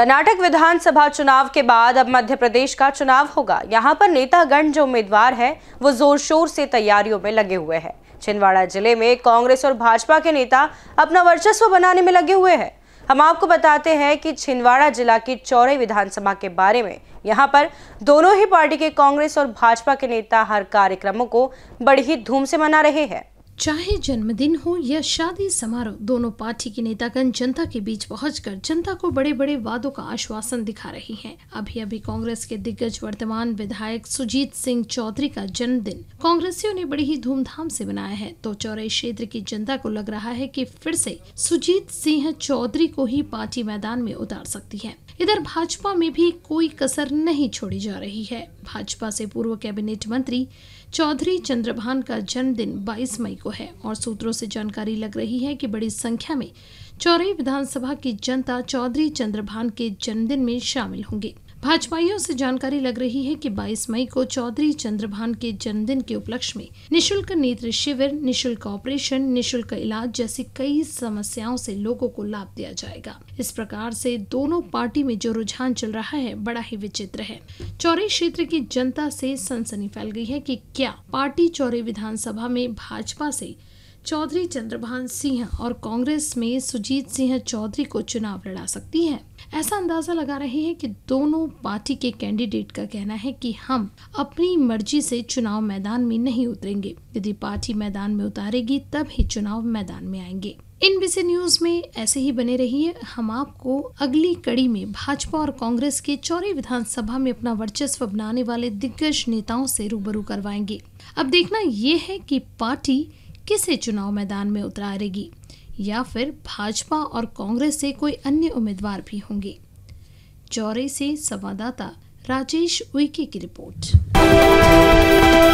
कर्नाटक विधानसभा चुनाव के बाद अब मध्य प्रदेश का चुनाव होगा यहाँ पर नेतागण जो उम्मीदवार हैं वो जोर शोर से तैयारियों में लगे हुए हैं छिंदवाड़ा जिले में कांग्रेस और भाजपा के नेता अपना वर्चस्व बनाने में लगे हुए हैं हम आपको बताते हैं कि छिंदवाड़ा जिला की चौरे विधानसभा के बारे में यहाँ पर दोनों ही पार्टी के कांग्रेस और भाजपा के नेता हर कार्यक्रमों को बड़ी ही धूम से मना रहे हैं चाहे जन्मदिन हो या शादी समारोह दोनों पार्टी के नेतागण जनता के बीच पहुंचकर जनता को बड़े बड़े वादों का आश्वासन दिखा रही हैं। अभी अभी कांग्रेस के दिग्गज वर्तमान विधायक सुजीत सिंह चौधरी का जन्मदिन कांग्रेसियों ने बड़ी ही धूमधाम से मनाया है तो चौरे क्षेत्र की जनता को लग रहा है की फिर से सुजीत सिंह चौधरी को ही पार्टी मैदान में उतार सकती है इधर भाजपा में भी कोई कसर नहीं छोड़ी जा रही है भाजपा से पूर्व कैबिनेट मंत्री चौधरी चंद्रभान का जन्मदिन 22 मई को है और सूत्रों से जानकारी लग रही है कि बड़ी संख्या में चौरी विधानसभा की जनता चौधरी चंद्रभान के जन्मदिन में शामिल होंगे भाजपाइयों से जानकारी लग रही है कि 22 मई को चौधरी चंद्रभान के जन्मदिन के उपलक्ष्य में निशुल्क नेत्र शिविर निशुल्क ऑपरेशन निशुल्क इलाज जैसी कई समस्याओं से लोगों को लाभ दिया जाएगा इस प्रकार से दोनों पार्टी में जो रुझान चल रहा है बड़ा ही विचित्र है चौरे क्षेत्र की जनता से सनसनी फैल गई है की क्या पार्टी चौरे विधानसभा में भाजपा से चौधरी चंद्रभान सिंह और कांग्रेस में सुजीत सिंह चौधरी को चुनाव लड़ा सकती है ऐसा अंदाज़ा लगा रहे हैं कि दोनों पार्टी के कैंडिडेट का कहना है कि हम अपनी मर्जी से चुनाव मैदान में नहीं उतरेंगे यदि पार्टी मैदान में उतारेगी तब ही चुनाव मैदान में आएंगे इन बीसी न्यूज में ऐसे ही बने रहिए हम आपको अगली कड़ी में भाजपा और कांग्रेस के चौरे विधानसभा में अपना वर्चस्व बनाने वाले दिग्गज नेताओं से रूबरू करवाएंगे अब देखना ये है कि पार्टी किसे चुनाव मैदान में उतारेगी या फिर भाजपा और कांग्रेस से कोई अन्य उम्मीदवार भी होंगे चौरे से संवाददाता राजेश उइके की रिपोर्ट